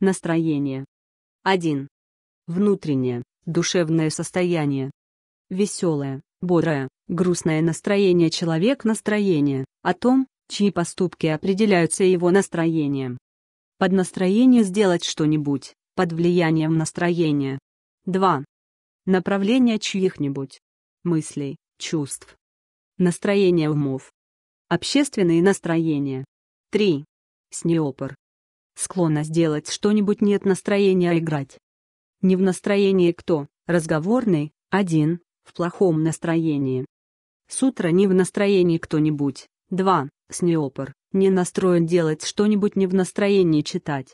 Настроение. 1. Внутреннее, душевное состояние. Веселое, бодрое, грустное настроение человек настроение, о том, чьи поступки определяются его настроением. Под настроение сделать что-нибудь, под влиянием настроения. 2. Направление чьих-нибудь мыслей, чувств. Настроение умов. Общественные настроения. 3. Снеопор склонна сделать что-нибудь нет настроения а играть. Не в настроении кто, разговорный, один, в плохом настроении. С утра не в настроении кто-нибудь, два, снеопор, не настроен делать что-нибудь не в настроении читать,